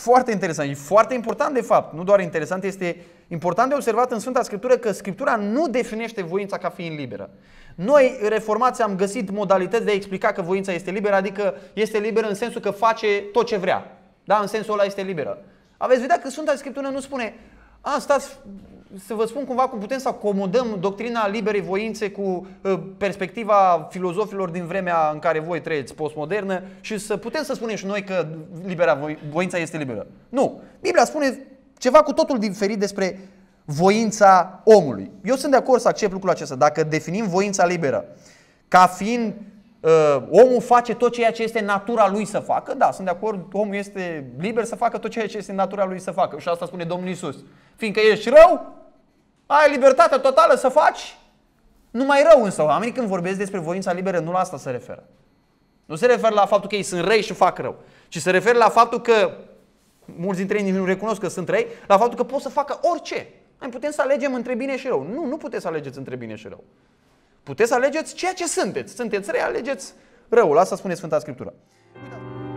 Foarte interesant și foarte important de fapt, nu doar interesant, este important de observat în Sfânta Scriptură că Scriptura nu definește voința ca fiind liberă. Noi, reformați, am găsit modalități de a explica că voința este liberă, adică este liberă în sensul că face tot ce vrea. Da, în sensul ăla este liberă. Aveți vedea că Sfânta Scriptură nu spune, a, stați, să vă spun cumva cum putem să acomodăm doctrina liberei voințe cu uh, perspectiva filozofilor din vremea în care voi trăiți, postmodernă, și să putem să spunem și noi că libera voința este liberă. Nu. Biblia spune ceva cu totul diferit despre voința omului. Eu sunt de acord să accept lucrul acesta. Dacă definim voința liberă ca fiind uh, omul face tot ceea ce este natura lui să facă, da, sunt de acord, omul este liber să facă tot ceea ce este natura lui să facă. Și asta spune Domnul Isus. Fiindcă ești rău, ai libertatea totală să faci numai rău însă. Oamenii când vorbesc despre voința liberă, nu la asta se referă. Nu se referă la faptul că ei sunt răi și fac rău, ci se referă la faptul că mulți dintre ei nici nu recunosc că sunt răi, la faptul că pot să facă orice. Noi putem să alegem între bine și rău. Nu, nu puteți să alegeți între bine și rău. Puteți să alegeți ceea ce sunteți. Sunteți răi, alegeți răul. Asta spune Sfânta Scriptură. Uitați.